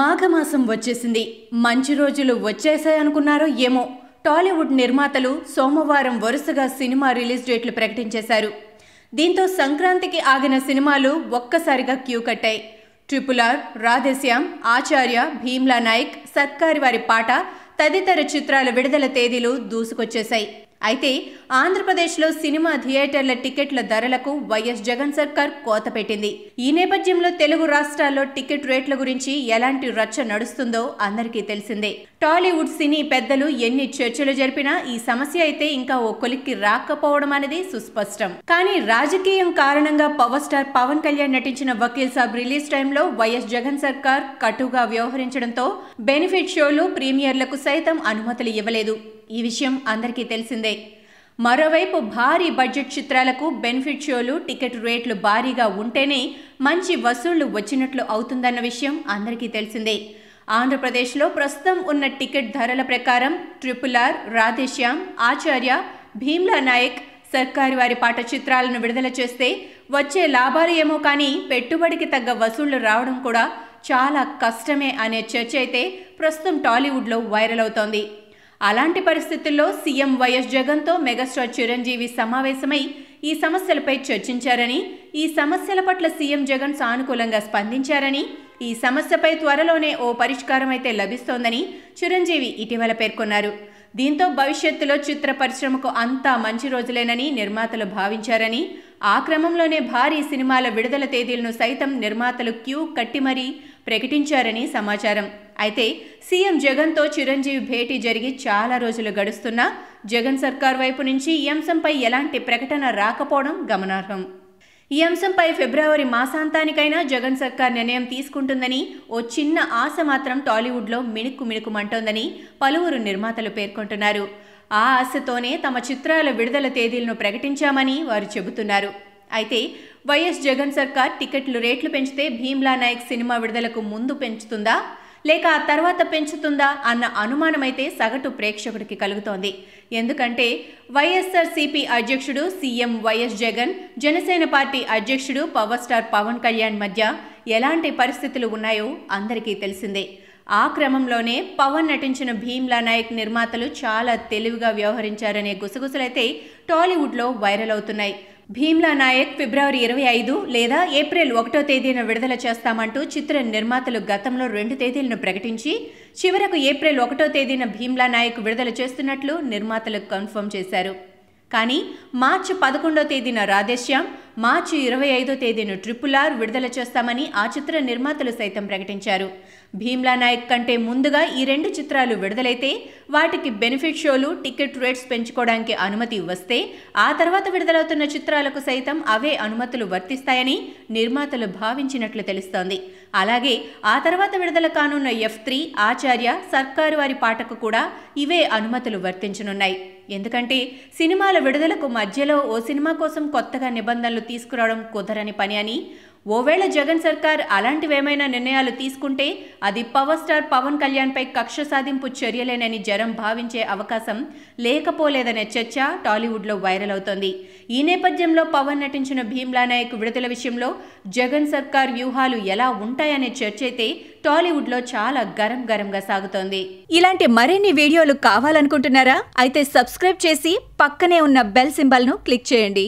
మాఘమాసం వచ్చేసింది మంచి రోజులు వచ్చేసాయనుకున్నారో ఏమో టాలీవుడ్ నిర్మాతలు సోమవారం వరుసగా సినిమా రిలీజ్ డేట్లు ప్రకటించేశారు దీంతో సంక్రాంతికి ఆగిన సినిమాలు ఒక్కసారిగా క్యూ కట్టాయి ట్రిపుల్ ఆర్ రాధేశ్యామ్ ఆచార్య భీమ్లా నాయక్ సత్కారి వారి పాట తదితర చిత్రాల విడుదల తేదీలు దూసుకొచ్చేశాయి అయితే ఆంధ్రప్రదేశ్లో సినిమా థియేటర్ల టికెట్ల ధరలకు వైఎస్ జగన్ సర్కార్ కోత పెట్టింది ఈ నేపథ్యంలో తెలుగు రాష్ట్రాల్లో టికెట్ రేట్ల గురించి ఎలాంటి రచ్చ నడుస్తుందో అందరికీ తెలిసిందే టాలీవుడ్ సినీ పెద్దలు ఎన్ని చర్చలు జరిపినా ఈ సమస్య అయితే ఇంకా ఓ కొలిక్కి రాకపోవడం అనేది సుస్పష్టం కానీ రాజకీయం కారణంగా పవర్ స్టార్ పవన్ కళ్యాణ్ నటించిన వకీల్ సాబ్ రిలీజ్ టైంలో వైఎస్ జగన్ సర్కార్ కటుగా వ్యవహరించడంతో బెనిఫిట్ షోలు ప్రీమియర్లకు సైతం అనుమతులు ఇవ్వలేదు ఈ విషయం అందరికీ తెలిసిందే పెరిగాయి మరోవైపు భారీ బడ్జెట్ చిత్రాలకు బెనిఫిట్ షోలు టికెట్ రేట్లు భారీగా ఉంటేనే మంచి వసూళ్లు వచ్చినట్లు అవుతుందన్న విషయం అందరికీ తెలిసిందే ఆంధ్రప్రదేశ్లో ప్రస్తుతం ఉన్న టికెట్ ధరల ప్రకారం ట్రిపుల్ ఆర్ రాధేశ్యామ్ ఆచార్య భీమ్లా నాయక్ సర్కారు వారి పాట చిత్రాలను విడుదల చేస్తే వచ్చే లాభాలు ఏమో కానీ పెట్టుబడికి తగ్గ వసూళ్లు రావడం కూడా చాలా కష్టమే అనే చర్చ అయితే ప్రస్తుతం టాలీవుడ్లో వైరల్ అవుతోంది అలాంటి పరిస్థితుల్లో సీఎం వైఎస్ జగన్తో మెగాస్టార్ చిరంజీవి సమావేశమై ఈ సమస్యలపై చర్చించారని ఈ సమస్యల పట్ల సీఎం జగన్ సానుకూలంగా స్పందించారని ఈ సమస్యపై త్వరలోనే ఓ పరిష్కారం అయితే లభిస్తోందని చిరంజీవి ఇటీవల పేర్కొన్నారు దీంతో భవిష్యత్తులో చిత్ర పరిశ్రమకు అంతా మంచి రోజులేనని నిర్మాతలు భావించారని ఆ క్రమంలోనే భారీ సినిమాల విడుదల తేదీలను సైతం నిర్మాతలు క్యూ కట్టి మరీ ప్రకటించారని సమాచారం అయితే సీఎం జగన్తో చిరంజీవి భేటీ జరిగి చాలా రోజులు గడుస్తున్నా జగన్ సర్కార్ వైపు నుంచి ఈ అంశంపై ఎలాంటి ప్రకటన రాకపోవడం గమనార్హం ఈ అంశంపై ఫిబ్రవరి మాసాంతానికైనా జగన్ సర్కార్ నిర్ణయం తీసుకుంటుందని ఓ చిన్న ఆశ మాత్రం టాలీవుడ్లో మిణుక్కు మిణుకుమంటోందని పలువురు నిర్మాతలు పేర్కొంటున్నారు ఆ ఆశతోనే తమ చిత్రాల విడుదల తేదీలను ప్రకటించామని వారు చెబుతున్నారు అయితే వైఎస్ జగన్ సర్కార్ టికెట్లు రేట్లు పెంచితే భీమ్లా నాయక్ సినిమా విడుదలకు ముందు పెంచుతుందా లేక ఆ తర్వాత పెంచుతుందా అన్న అనుమానమైతే సగటు ప్రేక్షకుడికి కలుగుతోంది ఎందుకంటే వైఎస్ఆర్సీపీ అధ్యక్షుడు CM YS Jagan Janasena party అధ్యక్షుడు పవర్ స్టార్ పవన్ కళ్యాణ్ మధ్య ఎలాంటి పరిస్థితులు ఉన్నాయో అందరికీ తెలిసిందే ఆ క్రమంలోనే పవన్ నటించిన భీమ్లా నాయక్ నిర్మాతలు చాలా తెలివిగా వ్యవహరించారనే గుసగుసలైతే టాలీవుడ్లో వైరల్ అవుతున్నాయి భీమ్లా నాయక్ ఫిబ్రవరి ఇరవై ఐదు లేదా ఏప్రిల్ ఒకటో తేదీన విడుదల చేస్తామంటూ చిత్ర నిర్మాతలు గతంలో రెండు తేదీలను ప్రకటించి చివరకు ఏప్రిల్ ఒకటో తేదీన భీమ్లా నాయక్ విడుదల చేస్తున్నట్లు నిర్మాతలు కన్ఫర్మ్ చేశారు కానీ మార్చి పదకొండో తేదీన రాధేశ్యామ్ మార్చి ఇరవై ఐదో తేదీన ట్రిపుల్ ఆర్ విడుదల చేస్తామని ఆ చిత్ర నిర్మాతలు సైతం ప్రకటించారు భీమ్లా నాయక్ కంటే ముందుగా ఈ రెండు చిత్రాలు విడుదలైతే వాటికి బెనిఫిట్ షోలు టికెట్ రేట్స్ పెంచుకోవడానికి అనుమతి వస్తే ఆ తర్వాత విడుదలవుతున్న చిత్రాలకు సైతం అవే అనుమతులు వర్తిస్తాయని నిర్మాతలు భావించినట్లు తెలుస్తోంది అలాగే ఆ తర్వాత విడుదల కానున్న ఎఫ్ త్రీ ఆచార్య సర్కారు వారి పాటకు కూడా ఇవే అనుమతులు వర్తించనున్నాయి ఎందుకంటే సినిమాల విడుదలకు మధ్యలో ఓ సినిమా కోసం కొత్తగా నిబంధనలు తీసుకురావడం కుదరని పని అని ఓవేళ జగన్ సర్కార్ అలాంటివేమైనా నిర్ణయాలు తీసుకుంటే అది పవర్ స్టార్ పవన్ కళ్యాణ్పై కక్ష సాధింపు చర్యలేనని జరం భావించే అవకాశం లేకపోలేదనే చర్చ టాలీవుడ్లో వైరల్ అవుతోంది ఈ నేపథ్యంలో పవన్ నటించిన భీమ్లా నాయక్ విడుదల విషయంలో జగన్ సర్కార్ వ్యూహాలు ఎలా ఉంటాయనే చర్చ అయితే టాలీవుడ్లో చాలా గరం గరంగా సాగుతోంది ఇలాంటి మరిన్ని వీడియోలు కావాలనుకుంటున్నారా అయితే సబ్స్క్రైబ్ చేసి పక్కనే ఉన్న బెల్ సింబల్ను క్లిక్ చేయండి